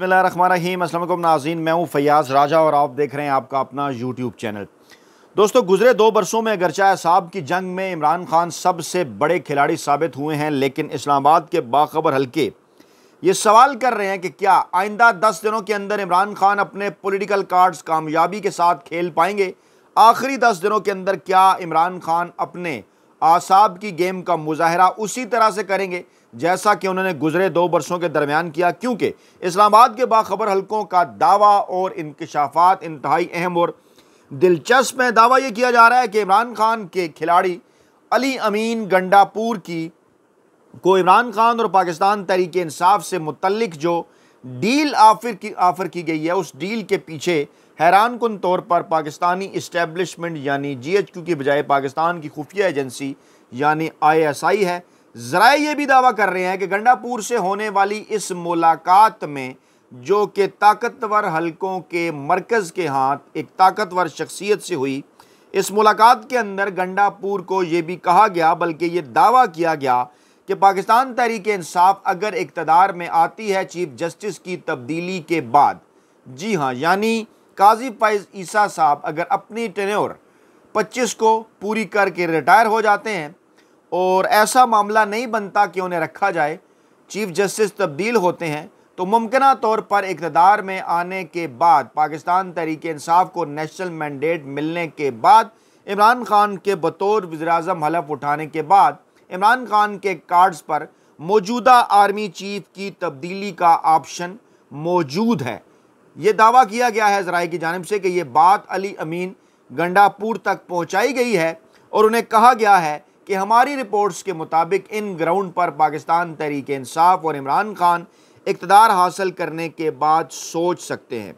बसमिल असल नाजीन मैं हूँ फ़याज राजा और आप देख रहे हैं आपका अपना यूट्यूब चैनल दोस्तों गुजरे दो बरसों में अगरचा साहब की जंग में इमरान खान सबसे बड़े खिलाड़ी साबित हुए हैं लेकिन इस्लामाबाद के बाखबर हल्के ये सवाल कर रहे हैं कि क्या आइंदा दस दिनों के अंदर इमरान खान अपने पोलिटिकल कार्ड्स कामयाबी के साथ खेल पाएंगे आखिरी दस दिनों के अंदर क्या इमरान खान अपने आसाब की गेम का मुजाहरा उसी तरह से करेंगे जैसा कि उन्होंने गुजरे दो बरसों के दरमियान किया क्योंकि इस्लामाबाद के बाखबर हलकों का दावा और इंकशाफात इंतहाई अहम और दिलचस्प में दावा यह किया जा रहा है कि इमरान खान के खिलाड़ी अली अमीन गंडापुर की को इमरान खान और पाकिस्तान तहरीक इंसाफ से मुतलक जो डील आफिर की आफ़र की गई है उस डील के पीछे हैरान कन तौर पर पाकिस्तानी इस्टेबलिशमेंट यानी जी एच क्यू की बजाय पाकिस्तान की खुफिया एजेंसी यानी आई एस आई है जरा ये भी दावा कर रहे हैं कि गंडापुर से होने वाली इस मुलाकात में जो कि ताकतवर हलकों के मरकज़ के हाथ एक ताकतवर शख्सियत से हुई इस मुलाकात के अंदर गंडापुर को ये भी कहा गया बल्कि ये दावा किया गया कि पाकिस्तान तहरीक इंसाफ अगर इकतदार में आती है चीफ जस्टिस की तब्दीली के बाद जी हाँ यानी काजी फैज़ ईसा साहब अगर अपनी टेन्योर 25 को पूरी करके रिटायर हो जाते हैं और ऐसा मामला नहीं बनता कि उन्हें रखा जाए चीफ जस्टिस तब्दील होते हैं तो मुमकिन तौर पर इकतदार में आने के बाद पाकिस्तान तहरीक इंसाफ को नेशनल मैंडेट मिलने के बाद इमरान खान के बतौर वजम हलफ उठाने के बाद इमरान खान के कार्ड्स पर मौजूदा आर्मी चीफ की तब्दीली का ऑप्शन मौजूद है ये दावा किया गया है जराए की जानब से कि ये बात अली अमीन गंडापुर तक पहुँचाई गई है और उन्हें कहा गया है कि हमारी रिपोर्ट्स के मुताबिक इन ग्राउंड पर पाकिस्तान तहरीक इंसाफ और इमरान खान इकतदार हासिल करने के बाद सोच सकते हैं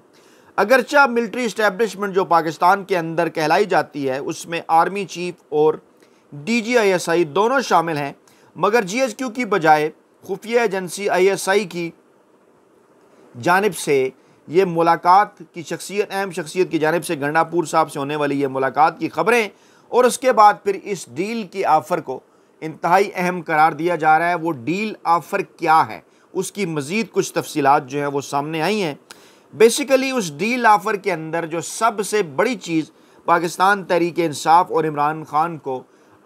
अगरचा मिलिट्री इस्टेबलिशमेंट जो पाकिस्तान के अंदर कहलाई जाती है उसमें आर्मी चीफ और D G I S I दोनों शामिल हैं मगर जी एस क्यू की बजाय खुफिया एजेंसी आई एस आई की जानब से ये मुलाकात की शख्सियत अहम शख्सियत की जानब से गंडापुर साहब से होने वाली ये मुलाकात की खबरें और उसके बाद फिर इस डील की आफ़र को इंतहाई अहम करार दिया जा रहा है वो डील आफ़र क्या है उसकी मज़ीद कुछ तफसीत जो है वो सामने आई हैं बेसिकली उस डील आफ़र के अंदर जो सबसे बड़ी चीज़ पाकिस्तान तहरीक इंसाफ और इमरान खान को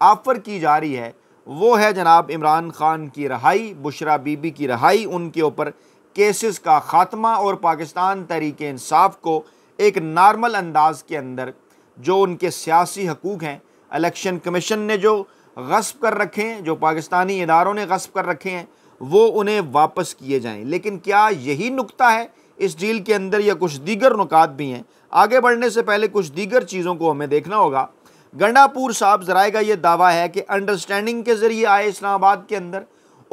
आफ़र की जा रही है वो है जनाब इमरान खान की रहाई बुशरा बीबी की रहाई उनके ऊपर केसेस का ख़ात्मा और पाकिस्तान तहरीक इंसाफ को एक नॉर्मल अंदाज के अंदर जो उनके सियासी हकूक़ हैं इलेक्शन कमीशन ने जो गस्प कर रखे हैं जो पाकिस्तानी इदारों ने गस्प कर रखे हैं वो उन्हें वापस किए जाएं लेकिन क्या यही नुकता है इस डील के अंदर या कुछ दीगर नुकात भी हैं आगे बढ़ने से पहले कुछ दीगर चीज़ों को हमें देखना होगा गंडापुर साहब जराए का ये दावा है कि अंडरस्टैंडिंग के ज़रिए आए इस्लामाबाद के अंदर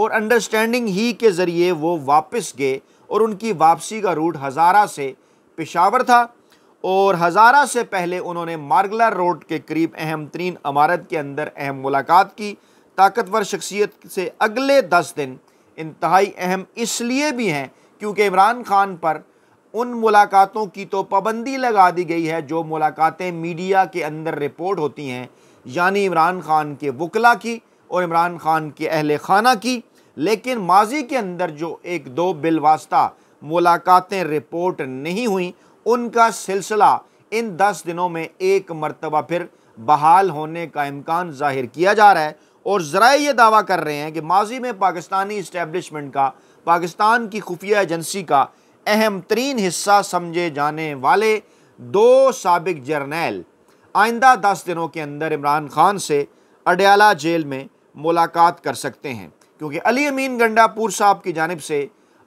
और अंडरस्टैंडिंग ही के ज़रिए वो वापस गए और उनकी वापसी का रूट हज़ारा से पेशावर था और हज़ारा से पहले उन्होंने मार्गला रोड के करीब अहम तरीन अमारत के अंदर अहम मुलाकात की ताकतवर शख्सियत से अगले दस दिन इंतहाई अहम इसलिए भी हैं क्योंकि इमरान खान पर उन मुलाकातों की तो पाबंदी लगा दी गई है जो मुलाकातें मीडिया के अंदर रिपोर्ट होती हैं यानी इमरान खान के वकला की और इमरान खान के अहल खाना की लेकिन माजी के अंदर जो एक दो बिलवास्ता मुलाकातें रिपोर्ट नहीं हुई उनका सिलसिला इन दस दिनों में एक मरतबा फिर बहाल होने का इम्कान जाहिर किया जा रहा है और ज़रा ये दावा कर रहे हैं कि माजी में पाकिस्तानी इस्टेबलिशमेंट का पाकिस्तान की खुफिया एजेंसी का अहम तरीन हिस्सा समझे जाने वाले दो सबक जर्नैल आइंदा दस दिनों के अंदर इमरान खान से अडयाला जेल में मुलाकात कर सकते हैं क्योंकि अली अमीन गंडापुर साहब की जानब से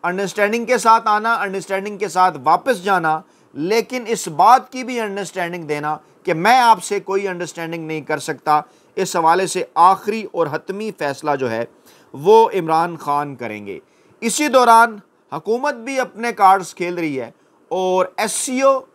अंडरस्टैंडिंग के साथ आना अंडरस्टैंडिंग के साथ वापस जाना लेकिन इस बात की भी अंडरस्टैंडिंग देना कि मैं आपसे कोई अंडरस्टैंडिंग नहीं कर सकता इस हवाले से आखिरी और हतमी फ़ैसला जो है वो इमरान खान करेंगे इसी दौरान हकूमत भी अपने कार्ड्स खेल रही है और एस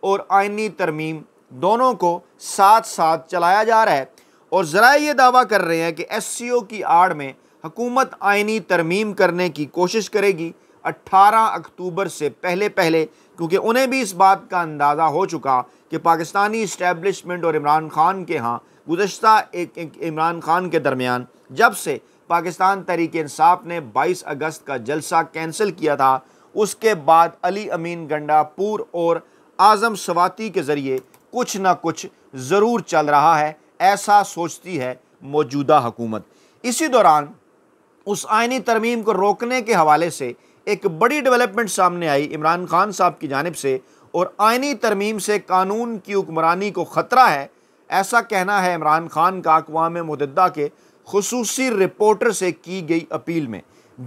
और आइनी तरमीम दोनों को साथ साथ चलाया जा रहा है और ज़रा ये दावा कर रहे हैं कि एस की आड़ में हकूमत आइनी तरमीम करने की कोशिश करेगी 18 अक्टूबर से पहले पहले क्योंकि उन्हें भी इस बात का अंदाज़ा हो चुका कि पाकिस्तानी इस्टेबलिशमेंट और इमरान खान के यहाँ गुजशत एक, एक इमरान खान के दरमियान जब से पाकिस्तान तहरीक इंसाफ ने 22 अगस्त का जलसा कैंसिल किया था उसके बाद अली अमीन गंडापुर और आज़म सवाती के ज़रिए कुछ ना कुछ ज़रूर चल रहा है ऐसा सोचती है मौजूदा हुकूमत इसी दौरान उस आइनी तरमीम को रोकने के हवाले से एक बड़ी डेवलपमेंट सामने आई इमरान खान साहब की जानब से और आइनी तरमीम से कानून की हुक्मरानी को ख़तरा है ऐसा कहना है इमरान खान का अकवा मतदा के खसूसी रिपोर्टर से की गई अपील में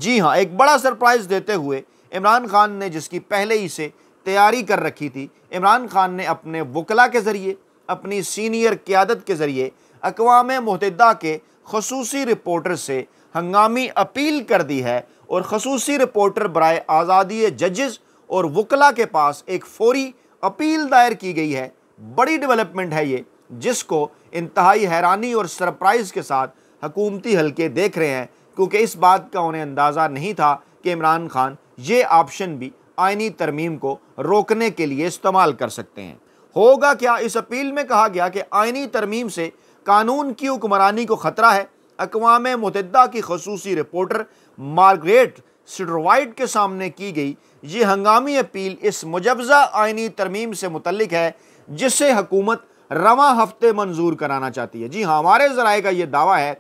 जी हाँ एक बड़ा सरप्राइज़ देते हुए इमरान खान ने जिसकी पहले ही से तैयारी कर रखी थी इमरान खान ने अपने वकला के ज़रिए अपनी सीनियर क्यादत के ज़रिए अकवा मतदा के खसूसी रिपोर्टर से हंगामी अपील कर दी है और खसूसी रिपोर्टर बरए आज़ादी जजेस और वकला के पास एक फौरी अपील दायर की गई है बड़ी डेवलपमेंट है ये जिसको इंतहाई हैरानी और सरप्राइज़ के साथ हकूमती हलके देख रहे हैं क्योंकि इस बात का उन्हें अंदाज़ा नहीं था कि इमरान खान ये ऑप्शन भी आइनी तरमीम को रोकने के लिए इस्तेमाल कर सकते हैं होगा क्या इस अपील में कहा गया कि आइनी तरमीम से कानून की हुक्मरानी को ख़तरा है अकवाम मतदा की खसूसी रिपोर्टर मार्गरेट सिडरवाइड के सामने की गई ये हंगामी अपील इस मुजवजा आइनी तरमीम से मुतलिक है जिसे हकूमत रवा हफ्ते मंजूर कराना चाहती है जी हाँ हमारे ज़राए का ये दावा है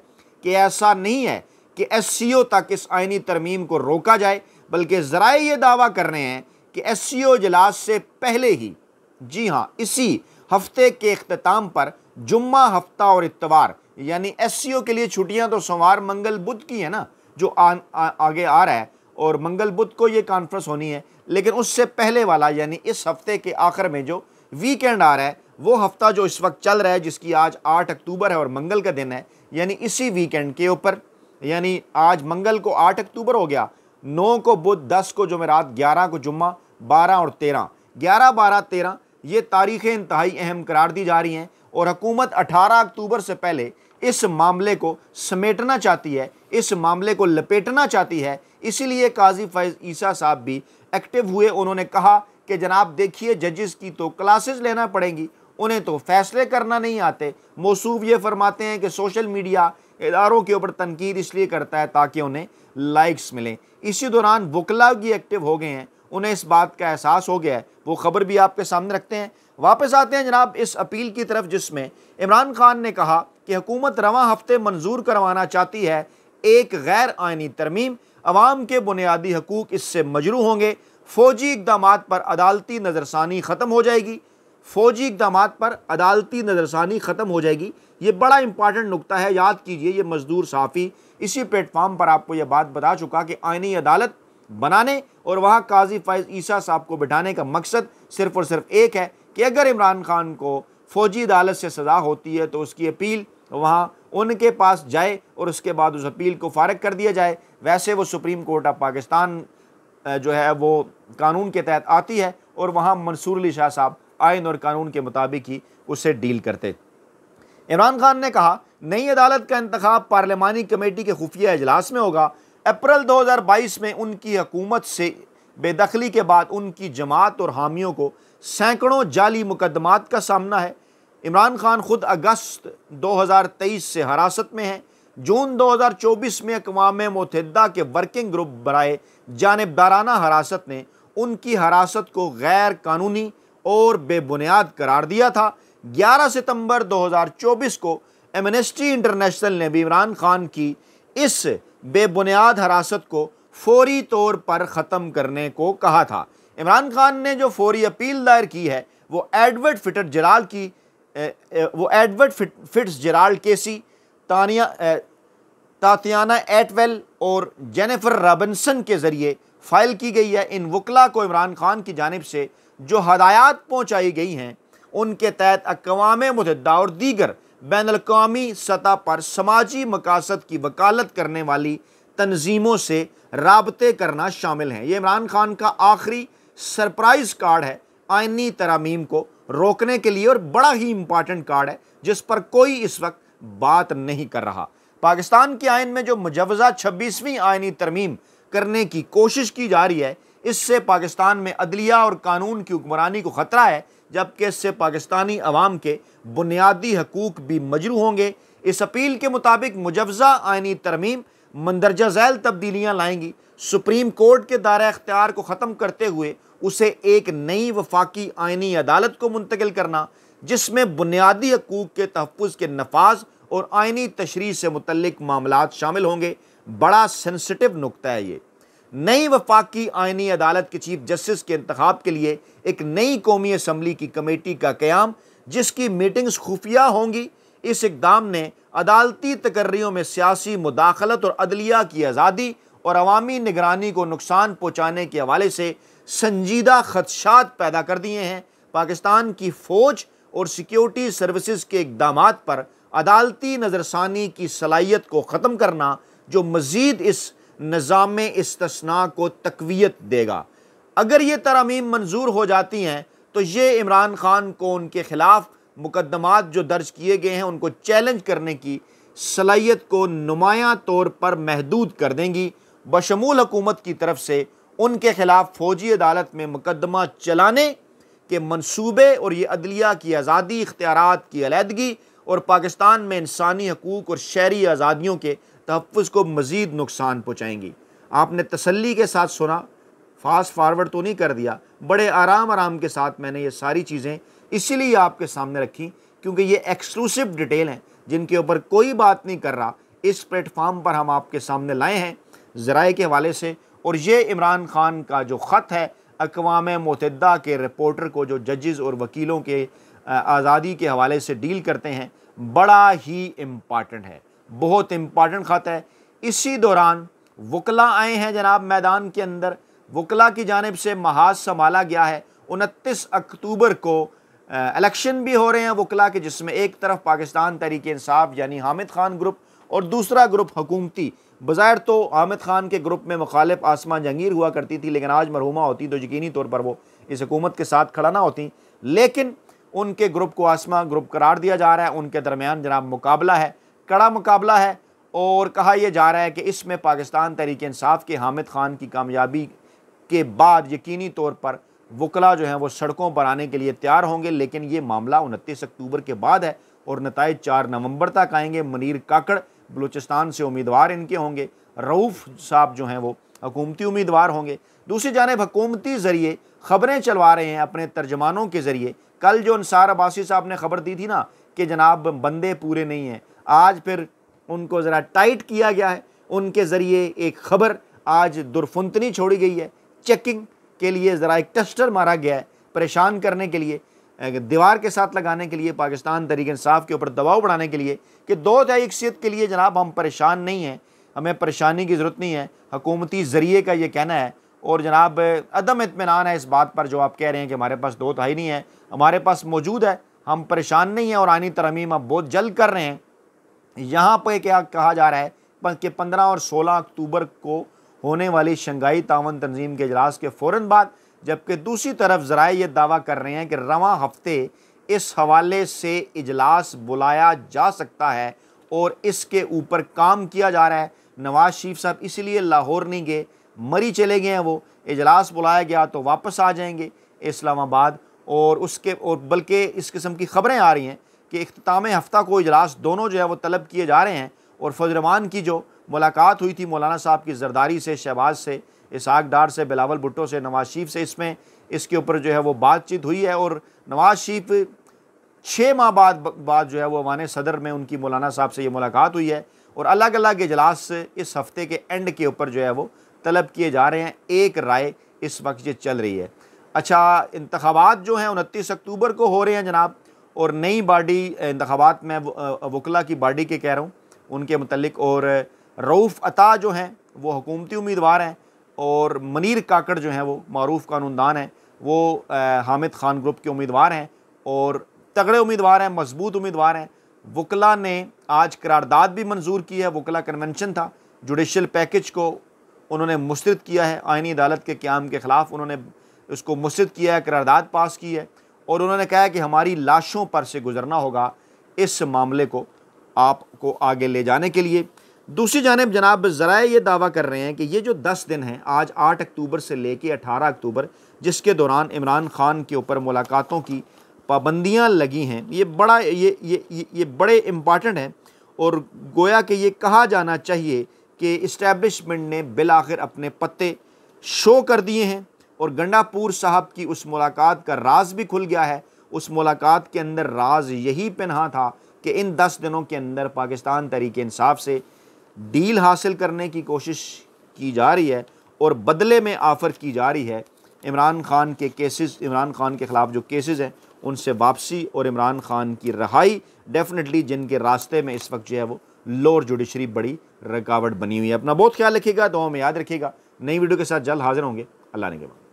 कि ऐसा नहीं है कि एस सी ओ तक इस आइनी तरमीम को रोका जाए बल्कि ज़राए ये दावा कर रहे हैं कि एस सी ओ इजलास से पहले ही जी हाँ इसी हफ्ते के अख्ताम पर जुम्मा हफ्ता और इतवार यानी एस सी ओ के लिए छुट्टियाँ तो सोमवार मंगल बुध की है ना जो आ, आ, आगे आ रहा है और मंगल बुध को ये कॉन्फ्रेंस होनी है लेकिन उससे पहले वाला यानी इस हफ्ते के आखिर में जो वीकेंड आ रहा है वो हफ्ता जो इस वक्त चल रहा है जिसकी आज आठ अक्टूबर है और मंगल का दिन है यानी इसी वीकेंड के ऊपर यानी आज मंगल को आठ अक्टूबर हो गया नौ को बुध दस को जमेरात ग्यारह को जुम्मा बारह और तेरह ग्यारह बारह तेरह ये तारीखें इंतहाई अहम करार दी जा रही हैं और हुकूमत अठारह अक्टूबर से पहले इस मामले को समेटना चाहती है इस मामले को लपेटना चाहती है इसीलिए काजी फैज़ ईसा साहब भी एक्टिव हुए उन्होंने कहा कि जनाब देखिए जजेस की तो क्लासेस लेना पड़ेंगी उन्हें तो फैसले करना नहीं आते मौसू ये फरमाते हैं कि सोशल मीडिया इदारों के ऊपर तनकीद इसलिए करता है ताकि उन्हें लाइक्स मिलें इसी दौरान वकला भी एक्टिव हो गए हैं उन्हें इस बात का एहसास हो गया है वो खबर भी आपके सामने रखते हैं वापस आते हैं जनाब इस अपील की तरफ जिसमें इमरान खान ने कहा कि हुकूमत रवा हफ्ते मंजूर करवाना चाहती है एक गैर आइनी तरमीम अवाम के बुनियादी हकूक इससे मजरू होंगे फ़ौजी इकदाम पर अदालती नज़रसानी ख़त्म हो जाएगी फ़ौजी इकदाम पर अदालती नज़रसानी ख़त्म हो जाएगी ये बड़ा इंपॉर्टेंट नुकता है याद कीजिए ये मजदूर साफ़ी इसी प्लेटफार्म पर आपको यह बात बता चुका कि आइनी अदालत बनाने और वहाँ काजी फैज़ ईसा साहब को बिठाने का मकसद सिर्फ़ और सिर्फ एक है कि अगर इमरान खान को फ़ौजी अदालत से सज़ा होती है तो उसकी अपील वहाँ उनके पास जाए और उसके बाद उस अपील को फारग कर दिया जाए वैसे वो सुप्रीम कोर्ट ऑफ पाकिस्तान जो है वो कानून के तहत आती है और वहाँ मंसूर अली शाह साहब आयन और कानून के मुताबिक ही उसे डील करते इमरान खान ने कहा नई अदालत का इंतबाब पार्लियामानी कमेटी के खुफिया अजलास में होगा अप्रैल 2022 में उनकी हकूमत से बेदखली के बाद उनकी जमात और हामियों को सैकड़ों जाली मुकदमात का सामना है इमरान खान खुद अगस्त 2023 से हरासत में हैं जून 2024 में अकवा मतहदा के वर्किंग ग्रुप बरए जानबदाराना हरासत ने उनकी हरासत को गैर कानूनी और बेबुनियाद करार दिया था 11 सितंबर 2024 को एमनेस्टी इंटरनेशनल ने भी इमरान खान की इस बेबुनियाद हरासत को फौरी तौर पर ख़त्म करने को कहा था इमरान खान ने जो फौरी अपील दायर की है वो एडवर्ड फिटर जलाल की वो Edward Fitz, Fitzgerald KC Tania Tatiana Atwell और जेनिफर रॉबिनसन के ज़रिए फाइल की गई है इन वकला को इमरान खान की जानब से जो हदायत पहुँचाई गई हैं उनके तहत अकवाम मतदा और दीगर बैन अवी सतह पर समाजी मकासद की वकालत करने वाली तनजीमों से रबते करना शामिल हैं ये इमरान खान का आखिरी सरप्राइज़ कार्ड है आइनी तरामीम को रोकने के लिए और बड़ा ही इंपॉर्टेंट कार्ड है जिस पर कोई इस वक्त बात नहीं कर रहा पाकिस्तान के आयन में जो मुजवजा छब्बीसवीं आयनी तरमीम करने की कोशिश की जा रही है इससे पाकिस्तान में अदलिया और कानून की हुक्मरानी को ख़तरा है जबकि इससे पाकिस्तानी अवाम के बुनियादी हकूक भी मजरू होंगे इस अपील के मुताबिक मुजवजा आयनी तरमीम मंदरजा झैल तब्दीलियाँ लाएंगी सुप्रीम कोर्ट के दायरा अख्तियार को ख़त्म करते हुए उसे एक नई वफाकी आइनी अदालत को मुंतकिल करना जिसमें बुनियादी हकूक़ के तहफ़ के नफाज और आइनी तशरी से मुतलक मामला शामिल होंगे बड़ा सेंसिटिव नुकता है ये नई वफाकी आइनी अदालत के चीफ जस्टिस के इंतब के लिए एक नई कौमी असम्बली की कमेटी का क्याम जिसकी मीटिंग्स खुफिया होंगी इस इकदाम ने अदालती तकर्रियों में सियासी मुदाखलत और अदलिया की आज़ादी और अवामी निगरानी को नुकसान पहुँचाने के हवाले से संजीदा खदशात पैदा कर दिए हैं पाकिस्तान की फ़ौज और सिक्योरिटी सर्विसेज के इकदाम पर अदालती नज़रसानी की सलाहियत को ख़त्म करना जो मज़ीद इस निज़ाम इसतना को तकवीत देगा अगर ये तरामीम मंजूर हो जाती हैं तो ये इमरान खान को उनके ख़िलाफ़ मुकदमात जो दर्ज किए गए हैं उनको चैलेंज करने की सलाहियत को नुमाया तौर पर महदूद कर देंगी बशमूल हकूमत की तरफ से उनके खिलाफ फौजी अदालत में मुकदमा चलाने के मनसूबे और ये अदलिया की आज़ादी इख्तियार की अलीहदगी और पाकिस्तान में इंसानी हकूक़ और शहरी आज़ादियों के तहफ़ को मज़ीद नुकसान पहुँचाएंगी आपने तसली के साथ सुना फास्ट फारवर्ड तो नहीं कर दिया बड़े आराम आराम के साथ मैंने ये सारी चीज़ें इसीलिए आपके सामने रखी क्योंकि ये एक्सक्लूसिव डिटेल हैं जिनके ऊपर कोई बात नहीं कर रहा इस प्लेटफार्म पर हम आपके सामने लाए हैं ज़राए के हवाले से और ये इमरान खान का जो ख़त है अकवाम मतदा के रिपोर्टर को जो जजेज़ और वकीलों के आज़ादी के हवाले से डील करते हैं बड़ा ही इम्पॉटेंट है बहुत इम्पॉटेंट ख़त है इसी दौरान वकला आए हैं जनाब मैदान के अंदर वकला की जानब से महाज संभाला गया है उनतीस अक्टूबर को इलेक्शन भी हो रहे हैं वकला के जिसमें एक तरफ पाकिस्तान तरीक़ानसाफ़ इंसाफ यानी हामिद खान ग्रुप और दूसरा ग्रुप हकूमती बाहर तो आमिद ख़ान के ग्रुप में मुखालिफ आसमान जंगीर हुआ करती थी लेकिन आज मरहुमा होती तो यकीनी तौर पर वो इस हुकूमत के साथ खड़ा ना होती लेकिन उनके ग्रुप को आसमां ग्रुप करार दिया जा रहा है उनके दरमियान जनाब मुकाबला है कड़ा मुकाबला है और कहा यह जा रहा है कि इसमें पाकिस्तान तहरीक इंसाफ के हामिद ख़ान की कामयाबी के बाद यकीनी तौर पर वकला जो हैं वो सड़कों पर आने के लिए तैयार होंगे लेकिन ये मामला उनतीस अक्टूबर के बाद है और नतज चार नवंबर तक आएंगे मनीर काकड़ बलूचिस्तान से उम्मीदवार इनके होंगे रऊफ़ साहब जो हैं वो हकूमती उम्मीदवार होंगे दूसरी जानब हकूमती ज़रिए ख़बरें चलवा रहे हैं अपने तर्जमानों के ज़रिए कल जो अनसार अब्बासी साहब ने ख़बर दी थी ना कि जनाब बंदे पूरे नहीं हैं आज फिर उनको ज़रा टाइट किया गया है उनके ज़रिए एक ख़बर आज दुरफुनतनी छोड़ी गई है चेकिंग के लिए ज़रा एक टस्टर मारा गया है परेशान करने के लिए दीवार के साथ लगाने के लिए पाकिस्तान तरीके इंसाफ के ऊपर दबाव बढ़ाने के लिए कि दो तय यकसीत के लिए जनाब हम परेशान नहीं हैं हमें परेशानी की ज़रूरत नहीं है हकूमती ज़रिए का ये कहना है और जनाब अदम इतमान है इस बात पर जो आप कह रहे हैं कि हमारे पास दो तहाई नहीं है हमारे पास मौजूद है हम परेशान नहीं हैं और आनी तरमीम अब बहुत जल्द कर रहे हैं यहाँ पर क्या कहा जा रहा है कि पंद्रह और सोलह अक्टूबर को होने वाली शंघाई तावन तंजीम के अजलास के फ़ौर बाद जबकि दूसरी तरफ ज़रा ये दावा कर रहे हैं कि रवा हफ्ते इस हवाले से इजलास बुलाया जा सकता है और इसके ऊपर काम किया जा रहा है नवाज़ शरीफ साहब इसलिए लाहौर नहीं गए मरी चले गए हैं वो इजलास बुलाया गया तो वापस आ जाएंगे इस्लामाबाद और उसके और बल्कि इस किस्म की खबरें आ रही हैं कि अख्ताम हफ्ता को इजलास दोनों जो है वो तलब किए जा रहे हैं और फजरमान की जो मुलाकात हुई थी मौलाना साहब की जरदारी से शहबाज से इसहाक डार से बिलावल भुट्टो से नवाज शरीफ से इसमें इसके ऊपर जो है वो बातचीत हुई है और नवाज शरीफ छः माह बाद बाद जो है वो वान सदर में उनकी मौलाना साहब से ये मुलाकात हुई है और अलग अलग इजलास इस हफ्ते के एंड के ऊपर जो है वो तलब किए जा रहे हैं एक राय इस वक्त ये चल रही है अच्छा इंतबात जो हैं उनतीस अक्टूबर को हो रहे हैं जनाब और नई बाडी इंतबात में वकला की बाडी के कह रहा हूँ उनके मतलब और रऊफ़ अता जो हैं वो हुकूमती उम्मीदवार हैं और मनीर काकड़ जो हैं वो मरूफ कानूनदान हैं वो हामिद खान ग्रुप के उम्मीदवार हैं और तगड़े उम्मीदवार हैं मजबूत उम्मीदवार हैं वकला ने आज करारदाद भी मंजूर की है वकला कन्वेंशन था जुडिशल पैकेज को उन्होंने मुस्रद किया है आइनी अदालत के क्याम के ख़िलाफ़ उन्होंने उसको मुस्रद किया है करारदाद पास की है और उन्होंने कहा है कि हमारी लाशों पर से गुजरना होगा इस मामले को आपको आगे ले जाने के लिए दूसरी जानब जनाब ज़रा ये दावा कर रहे हैं कि ये जो दस दिन हैं आज आठ अक्टूबर से ले कर अठारह अक्टूबर जिसके दौरान इमरान ख़ान के ऊपर मुलाकातों की पाबंदियाँ लगी हैं ये बड़ा ये ये ये, ये बड़े इम्पॉटेंट हैं और गोया कि ये कहा जाना चाहिए कि इस्टेबलिशमेंट ने बिल आखिर अपने पत्ते शो कर दिए हैं और गंडापुर साहब की उस मुलाकात का राज भी खुल गया है उस मुलाकात के अंदर राज यही पिन्हा था कि इन दस दिनों के अंदर पाकिस्तान तरीके इंसाफ से डील हासिल करने की कोशिश की जा रही है और बदले में आफ़र की जा रही है इमरान खान के केसेस इमरान खान के ख़िलाफ़ जो केसेस हैं उनसे वापसी और इमरान खान की रहाई डेफिनेटली जिनके रास्ते में इस वक्त जो है वो लोअर जुडिशरी बड़ी रुकावट बनी हुई है अपना बहुत ख्याल रखिएगा दो में याद रखिएगा नई वीडियो के साथ जल्द हाजिर होंगे अल्लाह ने के बाद